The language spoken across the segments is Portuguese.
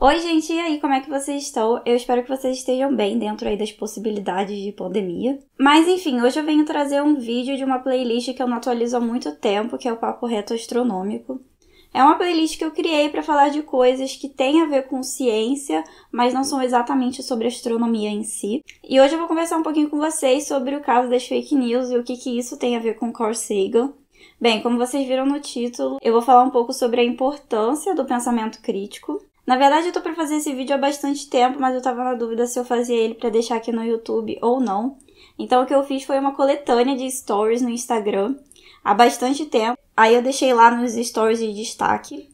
Oi, gente, e aí, como é que vocês estão? Eu espero que vocês estejam bem dentro aí das possibilidades de pandemia. Mas enfim, hoje eu venho trazer um vídeo de uma playlist que eu não atualizo há muito tempo, que é o Papo Reto Astronômico. É uma playlist que eu criei para falar de coisas que têm a ver com ciência, mas não são exatamente sobre astronomia em si. E hoje eu vou conversar um pouquinho com vocês sobre o caso das fake news e o que, que isso tem a ver com Carl Sagan. Bem, como vocês viram no título, eu vou falar um pouco sobre a importância do pensamento crítico, na verdade, eu tô pra fazer esse vídeo há bastante tempo, mas eu tava na dúvida se eu fazia ele pra deixar aqui no YouTube ou não. Então o que eu fiz foi uma coletânea de stories no Instagram há bastante tempo. Aí eu deixei lá nos stories de destaque.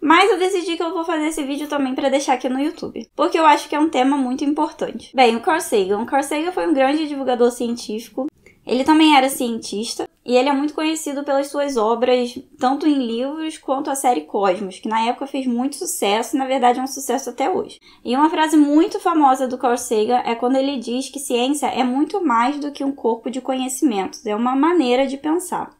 Mas eu decidi que eu vou fazer esse vídeo também para deixar aqui no YouTube, porque eu acho que é um tema muito importante. Bem, o Carl Sagan. O Carl Sagan foi um grande divulgador científico ele também era cientista e ele é muito conhecido pelas suas obras, tanto em livros quanto a série Cosmos, que na época fez muito sucesso e na verdade é um sucesso até hoje. E uma frase muito famosa do Carl Sagan é quando ele diz que ciência é muito mais do que um corpo de conhecimentos, é uma maneira de pensar.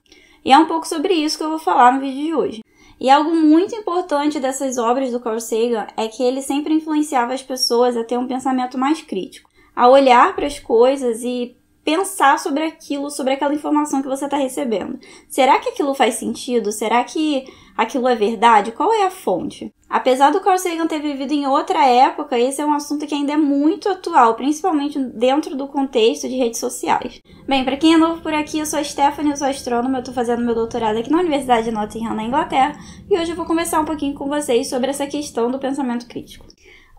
E é um pouco sobre isso que eu vou falar no vídeo de hoje. E algo muito importante dessas obras do Carl Sagan é que ele sempre influenciava as pessoas a ter um pensamento mais crítico, a olhar para as coisas e pensar sobre aquilo, sobre aquela informação que você está recebendo. Será que aquilo faz sentido? Será que aquilo é verdade? Qual é a fonte? Apesar do Carl Sagan ter vivido em outra época, esse é um assunto que ainda é muito atual, principalmente dentro do contexto de redes sociais. Bem, para quem é novo por aqui, eu sou a Stephanie, eu sou astrônoma, eu estou fazendo meu doutorado aqui na Universidade de Nottingham, na Inglaterra, e hoje eu vou conversar um pouquinho com vocês sobre essa questão do pensamento crítico.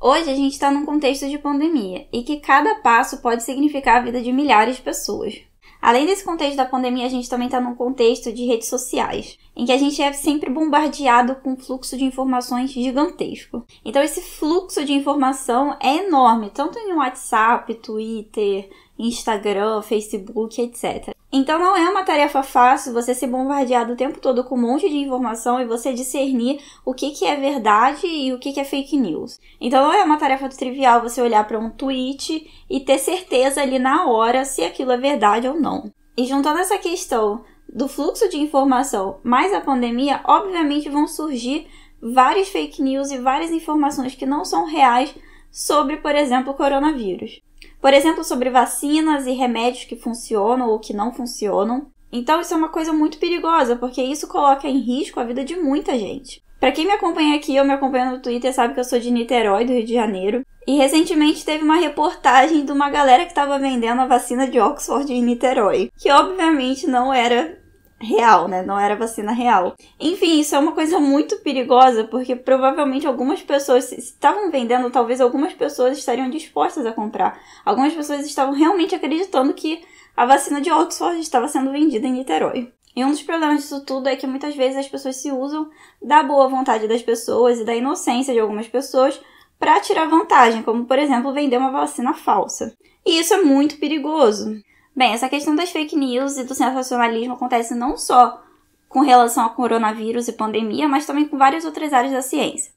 Hoje a gente está num contexto de pandemia e que cada passo pode significar a vida de milhares de pessoas. Além desse contexto da pandemia, a gente também está num contexto de redes sociais, em que a gente é sempre bombardeado com um fluxo de informações gigantesco. Então, esse fluxo de informação é enorme, tanto em WhatsApp, Twitter, Instagram, Facebook, etc. Então não é uma tarefa fácil você ser bombardeado o tempo todo com um monte de informação e você discernir o que, que é verdade e o que, que é fake news. Então não é uma tarefa trivial você olhar para um tweet e ter certeza ali na hora se aquilo é verdade ou não. E juntando essa questão do fluxo de informação mais a pandemia, obviamente vão surgir várias fake news e várias informações que não são reais sobre, por exemplo, o coronavírus. Por exemplo, sobre vacinas e remédios que funcionam ou que não funcionam. Então, isso é uma coisa muito perigosa, porque isso coloca em risco a vida de muita gente. Para quem me acompanha aqui ou me acompanha no Twitter, sabe que eu sou de Niterói, do Rio de Janeiro. E recentemente teve uma reportagem de uma galera que estava vendendo a vacina de Oxford em Niterói, que obviamente não era real, né? Não era vacina real. Enfim, isso é uma coisa muito perigosa, porque provavelmente algumas pessoas estavam vendendo, talvez algumas pessoas estariam dispostas a comprar. Algumas pessoas estavam realmente acreditando que a vacina de Oxford estava sendo vendida em Niterói. E um dos problemas disso tudo é que muitas vezes as pessoas se usam da boa vontade das pessoas e da inocência de algumas pessoas para tirar vantagem, como por exemplo vender uma vacina falsa. E isso é muito perigoso. Bem, essa questão das fake news e do sensacionalismo acontece não só com relação ao coronavírus e pandemia, mas também com várias outras áreas da ciência.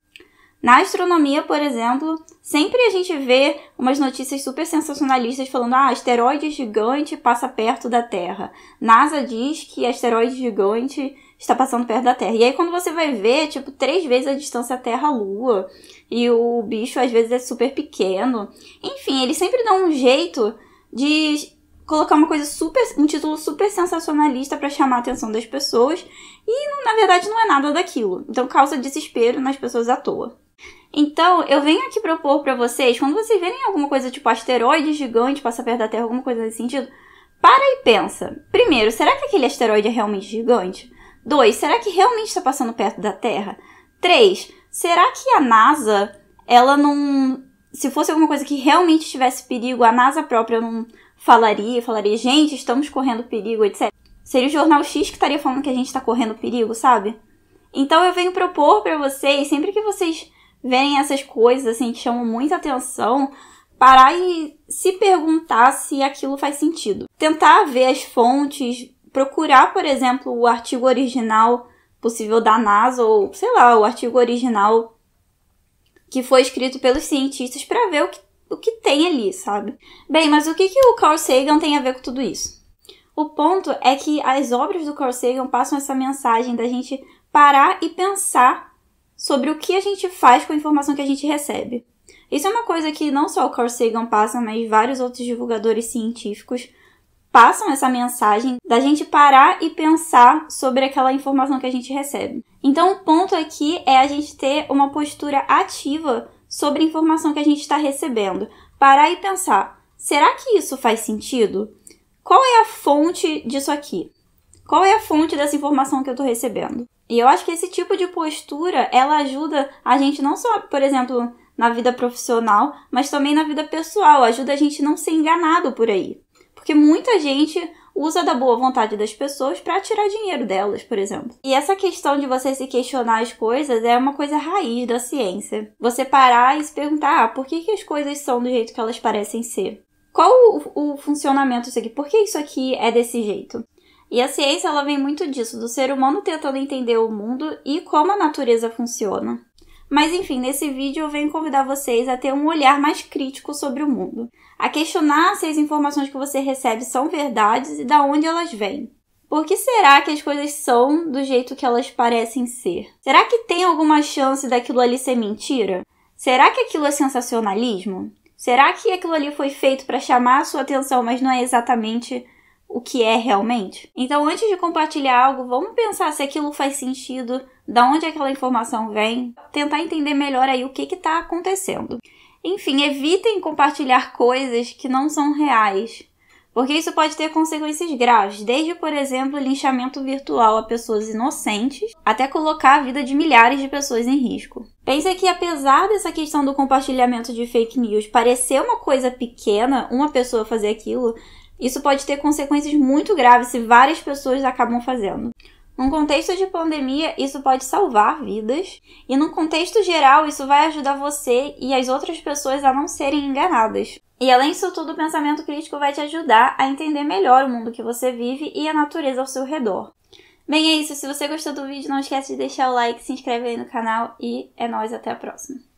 Na astronomia, por exemplo, sempre a gente vê umas notícias super sensacionalistas falando: ah, asteroide gigante passa perto da Terra. NASA diz que asteroide gigante está passando perto da Terra. E aí, quando você vai ver, tipo, três vezes a distância Terra-Lua, e o bicho às vezes é super pequeno. Enfim, eles sempre dão um jeito de colocar uma coisa super. um título super sensacionalista para chamar a atenção das pessoas e na verdade não é nada daquilo. Então causa desespero nas pessoas à toa. Então, eu venho aqui propor para vocês, quando vocês verem alguma coisa tipo asteroide gigante passar perto da Terra, alguma coisa nesse sentido, para e pensa. Primeiro, será que aquele asteroide é realmente gigante? Dois, será que realmente está passando perto da Terra? Três, será que a NASA, ela não. Se fosse alguma coisa que realmente tivesse perigo, a NASA própria não, falaria, falaria, gente, estamos correndo perigo, etc. Seria o jornal X que estaria falando que a gente está correndo perigo, sabe? Então eu venho propor para vocês, sempre que vocês verem essas coisas assim que chamam muita atenção, parar e se perguntar se aquilo faz sentido. Tentar ver as fontes, procurar, por exemplo, o artigo original possível da NASA ou, sei lá, o artigo original que foi escrito pelos cientistas para ver o que o que tem ali, sabe? Bem, mas o que, que o Carl Sagan tem a ver com tudo isso? O ponto é que as obras do Carl Sagan passam essa mensagem da gente parar e pensar sobre o que a gente faz com a informação que a gente recebe. Isso é uma coisa que não só o Carl Sagan passa, mas vários outros divulgadores científicos passam essa mensagem da gente parar e pensar sobre aquela informação que a gente recebe. Então, o ponto aqui é a gente ter uma postura ativa sobre a informação que a gente está recebendo, parar e pensar: será que isso faz sentido? Qual é a fonte disso aqui? Qual é a fonte dessa informação que eu estou recebendo? E eu acho que esse tipo de postura ela ajuda a gente não só, por exemplo, na vida profissional, mas também na vida pessoal, ajuda a gente não ser enganado por aí. Porque muita gente usa da boa vontade das pessoas para tirar dinheiro delas, por exemplo. E essa questão de você se questionar as coisas é uma coisa raiz da ciência. Você parar e se perguntar ah, por que, que as coisas são do jeito que elas parecem ser. Qual o, o funcionamento disso aqui? Por que isso aqui é desse jeito? E a ciência ela vem muito disso, do ser humano tentando entender o mundo e como a natureza funciona. Mas enfim, nesse vídeo eu venho convidar vocês a ter um olhar mais crítico sobre o mundo, a questionar se as informações que você recebe são verdades e da onde elas vêm. Por que será que as coisas são do jeito que elas parecem ser? Será que tem alguma chance daquilo ali ser mentira? Será que aquilo é sensacionalismo? Será que aquilo ali foi feito para chamar a sua atenção, mas não é exatamente o que é realmente. Então, antes de compartilhar algo, vamos pensar se aquilo faz sentido, da onde aquela informação vem, tentar entender melhor aí o que está acontecendo. Enfim, evitem compartilhar coisas que não são reais, porque isso pode ter consequências graves, desde, por exemplo, linchamento virtual a pessoas inocentes, até colocar a vida de milhares de pessoas em risco. Pense que, apesar dessa questão do compartilhamento de fake news parecer uma coisa pequena, uma pessoa fazer aquilo, isso pode ter consequências muito graves se várias pessoas acabam fazendo. Num contexto de pandemia, isso pode salvar vidas, e num contexto geral, isso vai ajudar você e as outras pessoas a não serem enganadas. E além disso tudo, o pensamento crítico vai te ajudar a entender melhor o mundo que você vive e a natureza ao seu redor. Bem, é isso. Se você gostou do vídeo, não esquece de deixar o like, se inscreve aí no canal e é nóis, até a próxima.